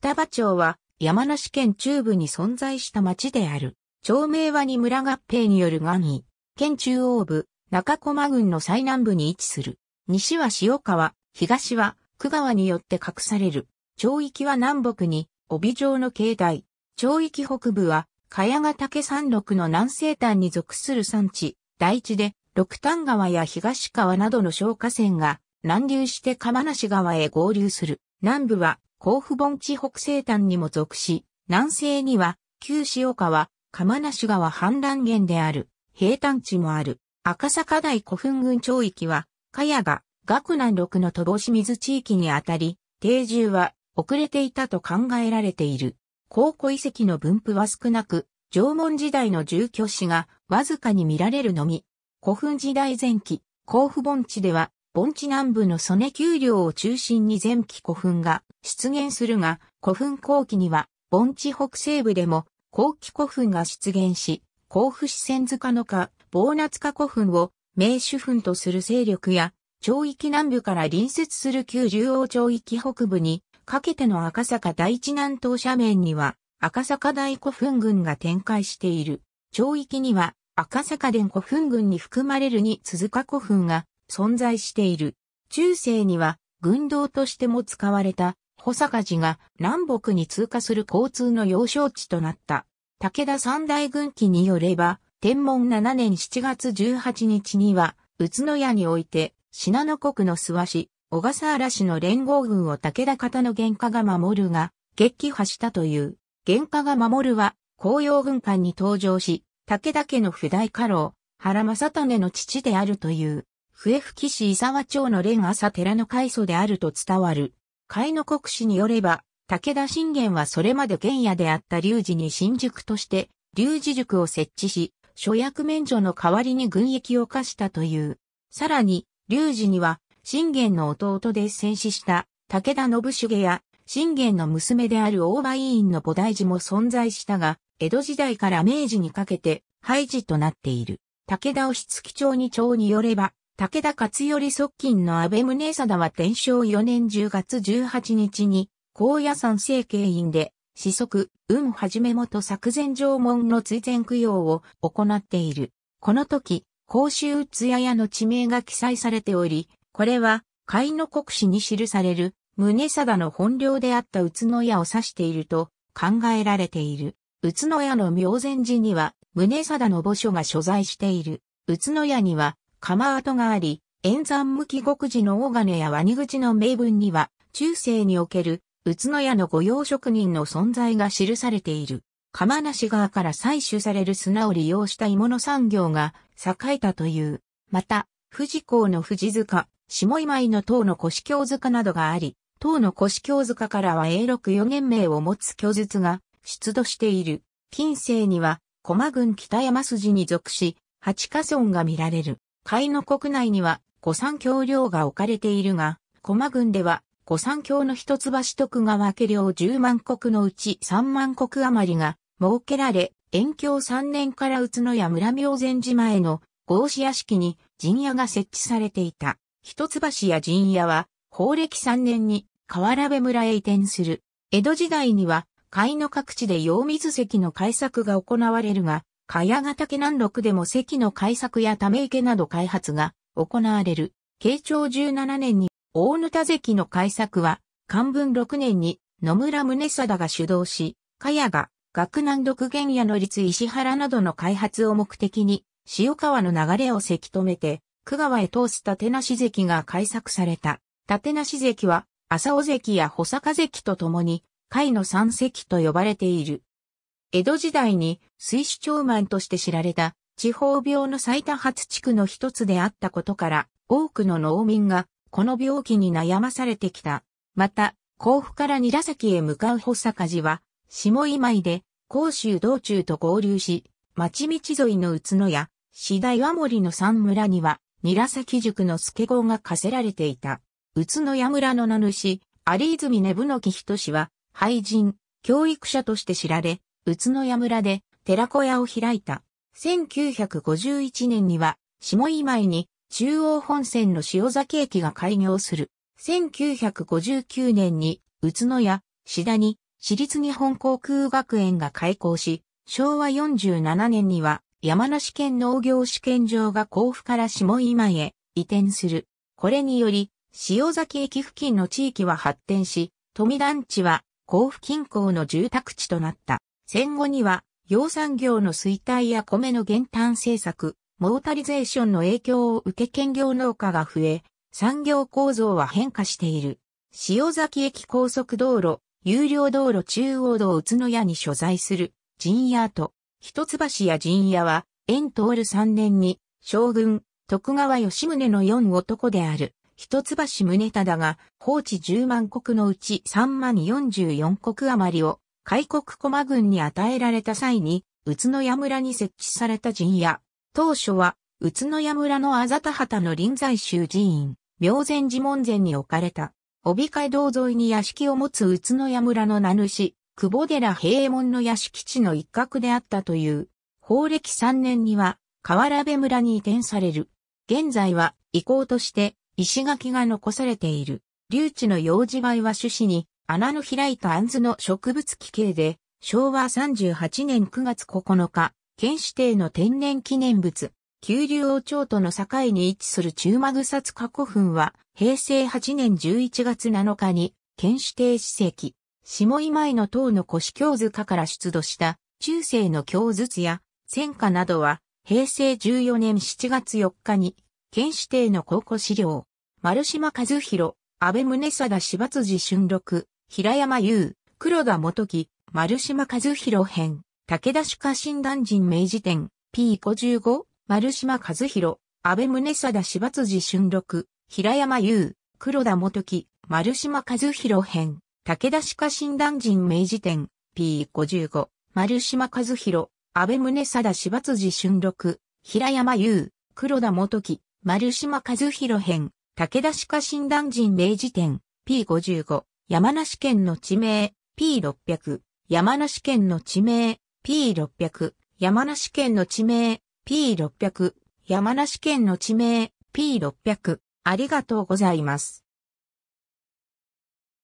双葉町は山梨県中部に存在した町である。町名はに村合併による岩意。県中央部、中駒郡の最南部に位置する。西は塩川、東は久川によって隠される。町域は南北に帯状の境内。町域北部は茅ヶ岳山麓の南西端に属する山地、大地で六丹川や東川などの小河川が南流して釜梨川へ合流する。南部は甲府盆地北西端にも属し、南西には、旧塩川、釜無川氾濫源である、平坦地もある。赤坂台古墳群町域は、かやが、学南六の乏し水地域にあたり、定住は遅れていたと考えられている。考古遺跡の分布は少なく、縄文時代の住居史がわずかに見られるのみ、古墳時代前期、甲府盆地では盆地南部の曽根丘陵を中心に前期古墳が出現するが、古墳後期には盆地北西部でも後期古墳が出現し、甲府四川塚のーナ夏家古墳を名手墳とする勢力や、町域南部から隣接する旧十王町域北部に、かけての赤坂第一南東斜面には、赤坂大古墳群が展開している。町域には、赤坂殿古墳群に含まれるに鈴鹿古墳が存在している。中世には軍道としても使われた保坂寺が南北に通過する交通の要衝地となった。武田三大軍記によれば、天文7年7月18日には、宇都宮において、信濃国の諏訪市、小笠原市の連合軍を武田方の原価が守るが、撃破したという。原価が守るは、紅葉軍艦に登場し、武田家の不代家老、原正種の父であるという。笛吹市伊沢町の連朝寺の開祖であると伝わる。海の国史によれば、武田信玄はそれまで原野であった龍寺に新宿として、龍寺塾を設置し、諸役免除の代わりに軍役を課したという。さらに、龍寺には、信玄の弟で戦死した武田信繁や、信玄の娘である大場委員の菩提寺も存在したが、江戸時代から明治にかけて、廃寺となっている。武田押月町に町によれば、武田勝頼側近の安倍宗貞は天正4年10月18日に、高野山政経院で、子息、運はじめ元作前縄文の追善供養を行っている。この時、甲州津屋屋の地名が記載されており、これは、海の国史に記される、宗貞の本領であった宇都屋を指していると考えられている。宇都屋の明前寺には、宗貞の墓所が所在している。宇都屋には、釜跡があり、円山向き極地の大金やワニ口の名文には、中世における宇都屋の御用職人の存在が記されている。釜梨川から採取される砂を利用した芋の産業が栄えたという。また、富士港の富士塚、下今井の塔の古市京塚などがあり、塔の古市京塚からは永禄四元名を持つ巨術が出土している。近世には、駒郡北山筋に属し、八花村が見られる。海の国内には、古三橋領が置かれているが、駒郡では、古三橋の一橋徳川家領10万国のうち三万国余りが設けられ、延享3年から宇都宮村明前島への合子屋敷に陣屋が設置されていた。一橋や陣屋は、法暦3年に河原部村へ移転する。江戸時代には、海の各地で陽水石の開削が行われるが、茅ヶ岳南麓でも石の開削やため池など開発が行われる。慶長17年に大沼田石の開削は、漢文6年に野村宗貞が主導し、茅が学南独原野の立石原などの開発を目的に、塩川の流れをせき止めて、久川へ通す立し関が開削された。立し関は、浅尾関や保坂関と共に、海の三石と呼ばれている。江戸時代に水主長マンとして知られた地方病の最多発地区の一つであったことから、多くの農民がこの病気に悩まされてきた。また、甲府から韮崎へ向かう保坂寺は、下今井で、甲州道中と合流し、町道沿いの宇都や、次第和森の三村には、韮崎塾の助号が課せられていた。宇都屋村の名主、有泉根部の木人氏は、廃人、教育者として知られ、宇都宮村で寺小屋を開いた。1951年には、下井前に中央本線の塩崎駅が開業する。1959年に宇都宮、志田に私立日本航空学園が開校し、昭和47年には山梨県農業試験場が甲府から下今へ移転する。これにより、塩崎駅付近の地域は発展し、富団地は甲府近郊の住宅地となった。戦後には、養産業の衰退や米の減反政策、モータリゼーションの影響を受け兼業農家が増え、産業構造は変化している。塩崎駅高速道路、有料道路中央道宇都宮に所在する、陣屋と、一橋や陣屋は、遠通る3年に、将軍、徳川吉宗の4男である、一橋宗忠が、放置10万国のうち3万44国余りを、開国駒軍に与えられた際に、宇都宮村に設置された陣屋。当初は、宇都宮村のあざた畑の臨済宗寺院、明前寺門前に置かれた、帯街道沿いに屋敷を持つ宇都宮村の名主、久保寺平右衛門の屋敷地の一角であったという、法暦3年には、河原部村に移転される。現在は、遺構として、石垣が残されている。留置の用事場は趣旨に、穴の開いた杏の植物奇形で、昭和38年9月9日、県指定の天然記念物、九竜王朝との境に位置する中間草津加古墳は、平成8年11月7日に、県指定史跡、下井前の塔の腰京塚から出土した、中世の京筒や、戦火などは、平成14年7月4日に、県指定の考古資料、丸島和弘、安倍宗貞芝辻春六、平山優、黒田元樹、丸島和弘編、武田主家診断人明治典、P55、丸島和弘、安倍宗貞柴辻春六、平山優、黒田元樹、丸島和弘編、武田主家診断人明治典、P55、丸島和弘、安倍宗貞柴辻春六、平山優、黒田元樹、丸島和弘編、武田歯科診断人明治典、P55、山梨県の地名 P600、山梨県の地名 P600、山梨県の地名 P600、山梨県の地名 P600、ありがとうございます。